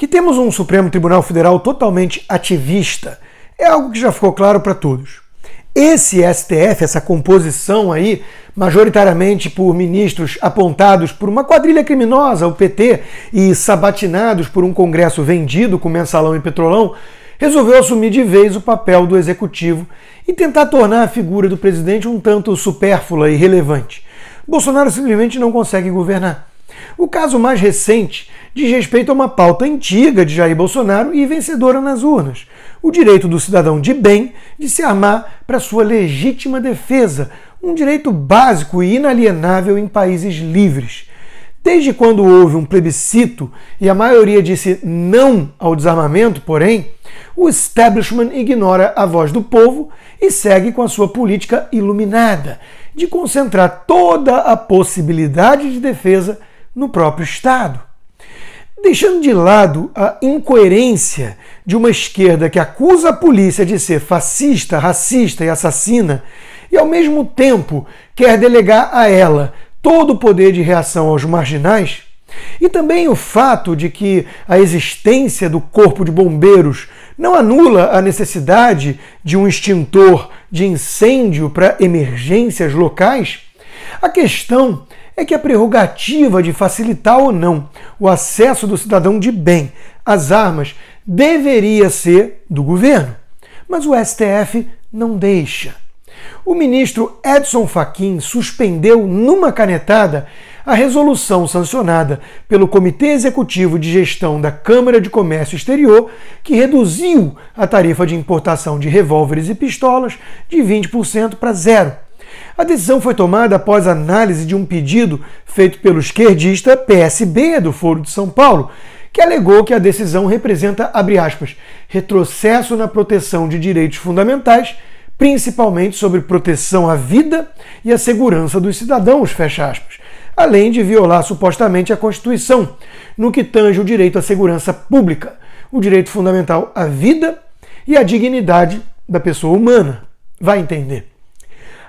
Que temos um Supremo Tribunal Federal totalmente ativista é algo que já ficou claro para todos. Esse STF, essa composição aí, majoritariamente por ministros apontados por uma quadrilha criminosa, o PT, e sabatinados por um Congresso vendido com mensalão e petrolão, resolveu assumir de vez o papel do executivo e tentar tornar a figura do presidente um tanto supérflua e irrelevante. Bolsonaro simplesmente não consegue governar. O caso mais recente diz respeito a uma pauta antiga de Jair Bolsonaro e vencedora nas urnas: o direito do cidadão de bem de se armar para sua legítima defesa, um direito básico e inalienável em países livres. Desde quando houve um plebiscito e a maioria disse não ao desarmamento, porém, o establishment ignora a voz do povo e segue com a sua política iluminada de concentrar toda a possibilidade de defesa no próprio Estado. Deixando de lado a incoerência de uma esquerda que acusa a polícia de ser fascista, racista e assassina, e ao mesmo tempo quer delegar a ela todo o poder de reação aos marginais, e também o fato de que a existência do corpo de bombeiros não anula a necessidade de um extintor de incêndio para emergências locais, a questão é que a prerrogativa de facilitar ou não o acesso do cidadão de bem às armas deveria ser do governo. Mas o STF não deixa. O ministro Edson Fachin suspendeu numa canetada a resolução sancionada pelo Comitê Executivo de Gestão da Câmara de Comércio Exterior, que reduziu a tarifa de importação de revólveres e pistolas de 20% para zero a decisão foi tomada após análise de um pedido feito pelo esquerdista PSB do Foro de São Paulo, que alegou que a decisão representa, aspas, retrocesso na proteção de direitos fundamentais, principalmente sobre proteção à vida e à segurança dos cidadãos, além de violar supostamente a Constituição, no que tange o direito à segurança pública, o direito fundamental à vida e à dignidade da pessoa humana. Vai entender.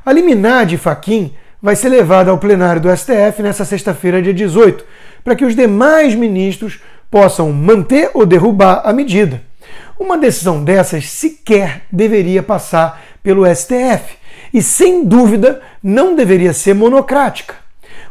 A liminar de Faquim vai ser levada ao plenário do STF nesta sexta-feira, dia 18, para que os demais ministros possam manter ou derrubar a medida. Uma decisão dessas sequer deveria passar pelo STF e, sem dúvida, não deveria ser monocrática.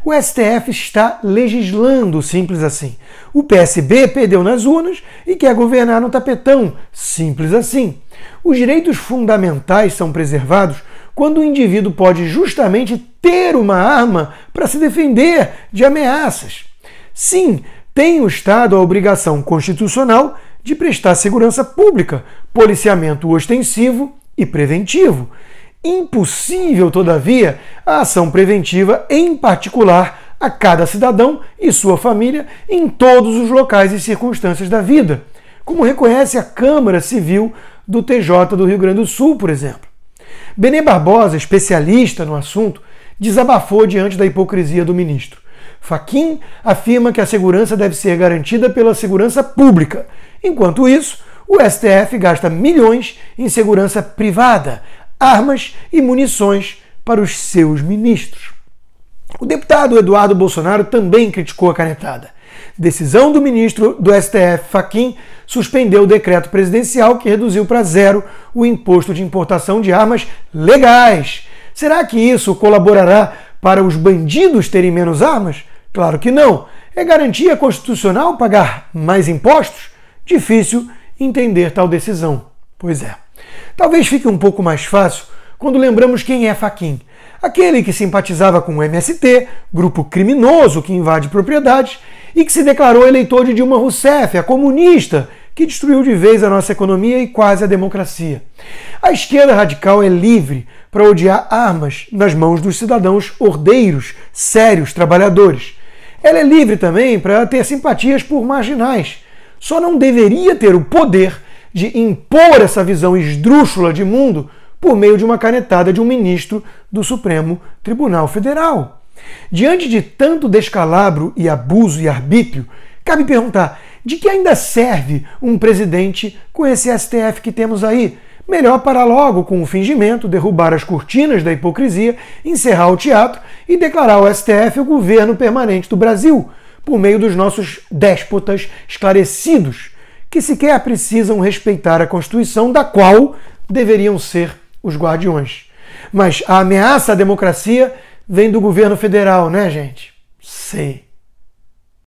O STF está legislando, simples assim. O PSB perdeu nas urnas e quer governar no tapetão, simples assim. Os direitos fundamentais são preservados quando o indivíduo pode justamente ter uma arma para se defender de ameaças. Sim, tem o Estado a obrigação constitucional de prestar segurança pública, policiamento ostensivo e preventivo. Impossível, todavia, a ação preventiva, em particular, a cada cidadão e sua família em todos os locais e circunstâncias da vida, como reconhece a Câmara Civil do TJ do Rio Grande do Sul, por exemplo. Benê Barbosa, especialista no assunto, desabafou diante da hipocrisia do ministro. Faquim afirma que a segurança deve ser garantida pela segurança pública. Enquanto isso, o STF gasta milhões em segurança privada, armas e munições para os seus ministros. O deputado Eduardo Bolsonaro também criticou a canetada. Decisão do ministro do STF, Faquim, suspendeu o decreto presidencial que reduziu para zero o imposto de importação de armas legais. Será que isso colaborará para os bandidos terem menos armas? Claro que não. É garantia constitucional pagar mais impostos? Difícil entender tal decisão. Pois é. Talvez fique um pouco mais fácil quando lembramos quem é Faquin. Aquele que simpatizava com o MST, grupo criminoso que invade propriedades, e que se declarou eleitor de Dilma Rousseff, a comunista, que destruiu de vez a nossa economia e quase a democracia. A esquerda radical é livre para odiar armas nas mãos dos cidadãos ordeiros, sérios trabalhadores. Ela é livre também para ter simpatias por marginais. Só não deveria ter o poder de impor essa visão esdrúxula de mundo por meio de uma canetada de um ministro do Supremo Tribunal Federal. Diante de tanto descalabro e abuso e arbítrio, cabe perguntar: de que ainda serve um presidente com esse STF que temos aí? Melhor para logo com o fingimento, derrubar as cortinas da hipocrisia, encerrar o teatro e declarar o STF o governo permanente do Brasil, por meio dos nossos déspotas esclarecidos, que sequer precisam respeitar a Constituição, da qual deveriam ser os guardiões. Mas a ameaça à democracia vem do governo federal, né, gente? Sei.